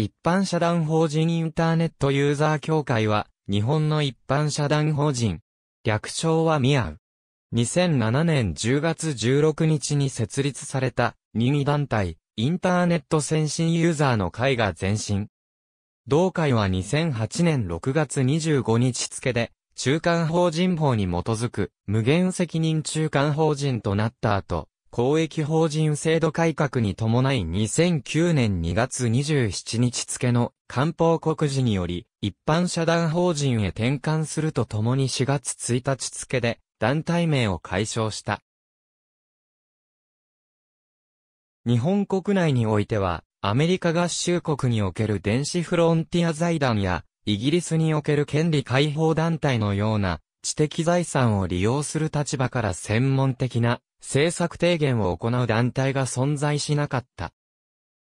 一般社団法人インターネットユーザー協会は、日本の一般社団法人。略称はミアウ。2007年10月16日に設立された、任意団体、インターネット先進ユーザーの会が前身。同会は2008年6月25日付で、中間法人法に基づく、無限責任中間法人となった後、公益法人制度改革に伴い2009年2月27日付の官報告示により、一般社団法人へ転換するとともに4月1日付で、団体名を解消した。日本国内においては、アメリカ合衆国における電子フロンティア財団や、イギリスにおける権利解放団体のような、知的財産を利用する立場から専門的な政策提言を行う団体が存在しなかった。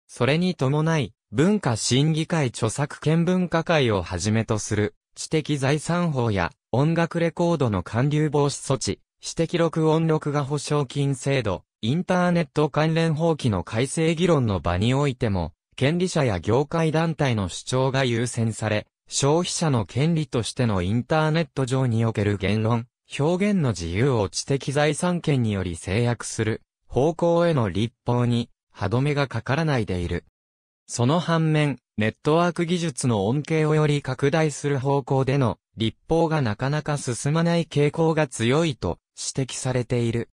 それに伴い、文化審議会著作権文化会をはじめとする知的財産法や音楽レコードの還流防止措置、私的録音録画保証金制度、インターネット関連法規の改正議論の場においても、権利者や業界団体の主張が優先され、消費者の権利としてのインターネット上における言論、表現の自由を知的財産権により制約する方向への立法に歯止めがかからないでいる。その反面、ネットワーク技術の恩恵をより拡大する方向での立法がなかなか進まない傾向が強いと指摘されている。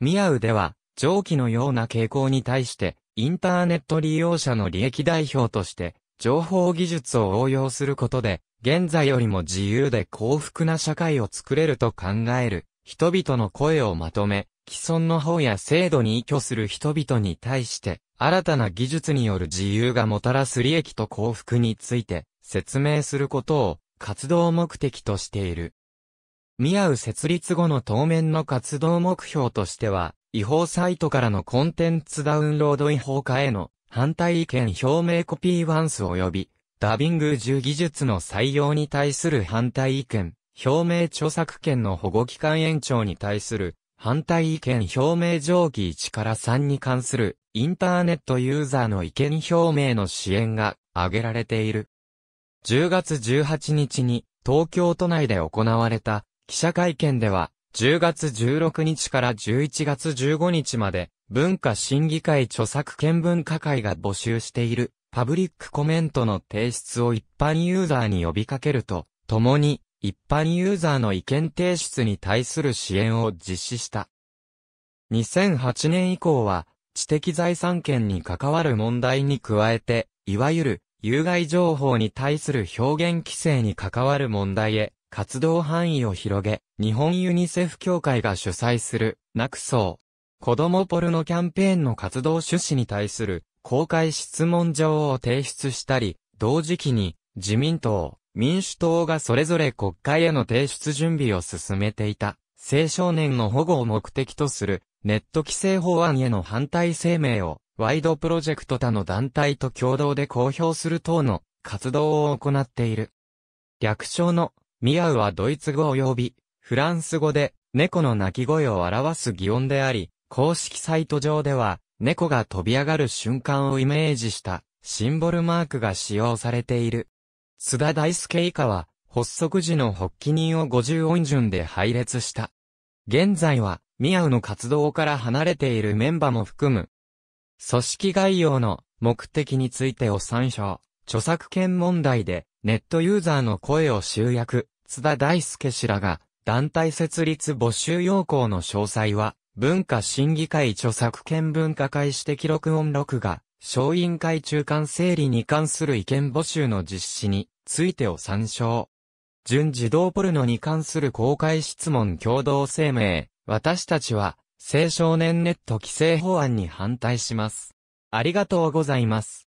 ミアウでは、上記のような傾向に対して、インターネット利用者の利益代表として、情報技術を応用することで、現在よりも自由で幸福な社会を作れると考える、人々の声をまとめ、既存の方や制度に依拠する人々に対して、新たな技術による自由がもたらす利益と幸福について、説明することを、活動目的としている。見合う設立後の当面の活動目標としては、違法サイトからのコンテンツダウンロード違法化への反対意見表明コピーワンス及び、ダビング10技術の採用に対する反対意見、表明著作権の保護期間延長に対する、反対意見表明上記1から3に関する、インターネットユーザーの意見表明の支援が挙げられている。10月18日に東京都内で行われた記者会見では、10月16日から11月15日まで文化審議会著作権文化会が募集しているパブリックコメントの提出を一般ユーザーに呼びかけると、共に一般ユーザーの意見提出に対する支援を実施した。2008年以降は知的財産権に関わる問題に加えて、いわゆる有害情報に対する表現規制に関わる問題へ活動範囲を広げ、日本ユニセフ協会が主催する、ナクソ子供ポルノキャンペーンの活動趣旨に対する公開質問状を提出したり、同時期に自民党、民主党がそれぞれ国会への提出準備を進めていた、青少年の保護を目的とするネット規制法案への反対声明をワイドプロジェクト他の団体と共同で公表する等の活動を行っている。略称のミアウはドイツ語及びフランス語で猫の鳴き声を表す擬音であり、公式サイト上では、猫が飛び上がる瞬間をイメージしたシンボルマークが使用されている。津田大介以下は、発足時の発起人を50音順で配列した。現在は、宮ウの活動から離れているメンバーも含む。組織概要の目的についてを参照。著作権問題でネットユーザーの声を集約、津田大介氏らが団体設立募集要項の詳細は文化審議会著作権文化会指摘録音録画、小委員会中間整理に関する意見募集の実施についてを参照。準児童ポルノに関する公開質問共同声明、私たちは青少年ネット規制法案に反対します。ありがとうございます。